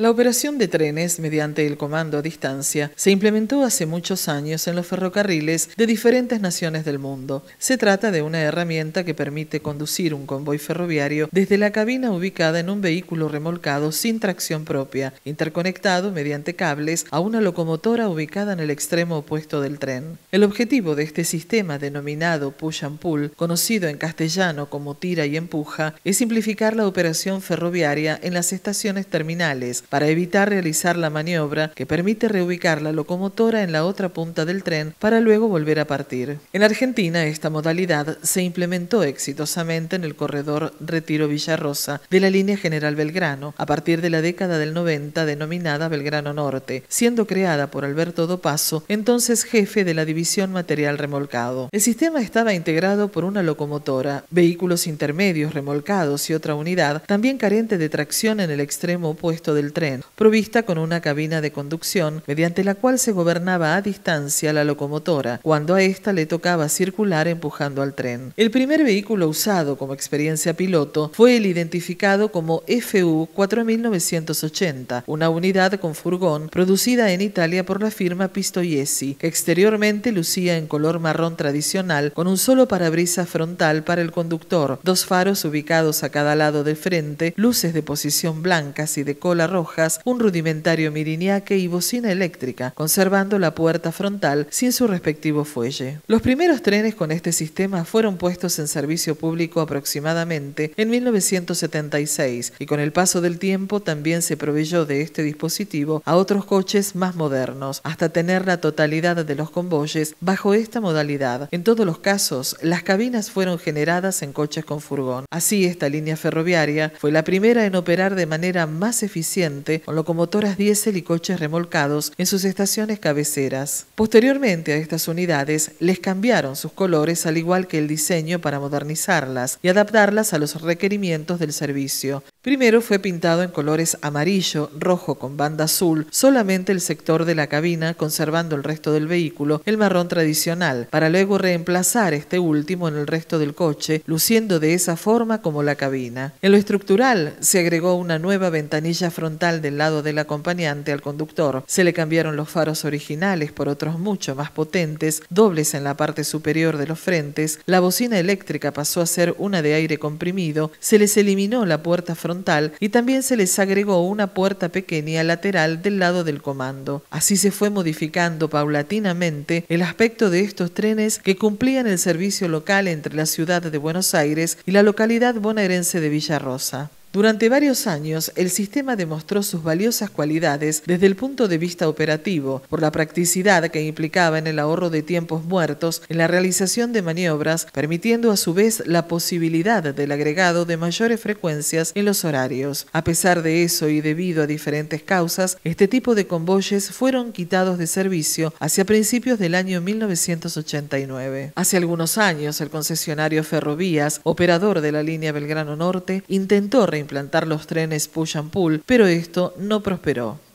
La operación de trenes mediante el comando a distancia se implementó hace muchos años en los ferrocarriles de diferentes naciones del mundo. Se trata de una herramienta que permite conducir un convoy ferroviario desde la cabina ubicada en un vehículo remolcado sin tracción propia, interconectado mediante cables a una locomotora ubicada en el extremo opuesto del tren. El objetivo de este sistema denominado push and pull, conocido en castellano como tira y empuja, es simplificar la operación ferroviaria en las estaciones terminales para evitar realizar la maniobra que permite reubicar la locomotora en la otra punta del tren para luego volver a partir. En Argentina esta modalidad se implementó exitosamente en el corredor Retiro Villarrosa de la línea General Belgrano a partir de la década del 90 denominada Belgrano Norte, siendo creada por Alberto Dopaso, entonces jefe de la división material remolcado. El sistema estaba integrado por una locomotora, vehículos intermedios remolcados y otra unidad también carente de tracción en el extremo opuesto del tren provista con una cabina de conducción mediante la cual se gobernaba a distancia la locomotora, cuando a esta le tocaba circular empujando al tren. El primer vehículo usado como experiencia piloto fue el identificado como FU 4980, una unidad con furgón producida en Italia por la firma Pistoiesi, que exteriormente lucía en color marrón tradicional con un solo parabrisas frontal para el conductor, dos faros ubicados a cada lado del frente, luces de posición blancas y de cola roja un rudimentario miriñaque y bocina eléctrica, conservando la puerta frontal sin su respectivo fuelle. Los primeros trenes con este sistema fueron puestos en servicio público aproximadamente en 1976 y con el paso del tiempo también se proveyó de este dispositivo a otros coches más modernos, hasta tener la totalidad de los convoyes bajo esta modalidad. En todos los casos, las cabinas fueron generadas en coches con furgón. Así, esta línea ferroviaria fue la primera en operar de manera más eficiente con locomotoras diésel y coches remolcados en sus estaciones cabeceras. Posteriormente a estas unidades les cambiaron sus colores al igual que el diseño para modernizarlas y adaptarlas a los requerimientos del servicio. Primero fue pintado en colores amarillo, rojo con banda azul, solamente el sector de la cabina, conservando el resto del vehículo el marrón tradicional, para luego reemplazar este último en el resto del coche, luciendo de esa forma como la cabina. En lo estructural se agregó una nueva ventanilla frontal del lado del acompañante al conductor. Se le cambiaron los faros originales por otros mucho más potentes, dobles en la parte superior de los frentes, la bocina eléctrica pasó a ser una de aire comprimido, se les eliminó la puerta frontal frontal y también se les agregó una puerta pequeña lateral del lado del comando. Así se fue modificando paulatinamente el aspecto de estos trenes que cumplían el servicio local entre la ciudad de Buenos Aires y la localidad bonaerense de Villa Rosa. Durante varios años, el sistema demostró sus valiosas cualidades desde el punto de vista operativo, por la practicidad que implicaba en el ahorro de tiempos muertos, en la realización de maniobras, permitiendo a su vez la posibilidad del agregado de mayores frecuencias en los horarios. A pesar de eso y debido a diferentes causas, este tipo de convoyes fueron quitados de servicio hacia principios del año 1989. Hace algunos años, el concesionario Ferrovías, operador de la línea Belgrano Norte, intentó implantar los trenes push and pull, pero esto no prosperó.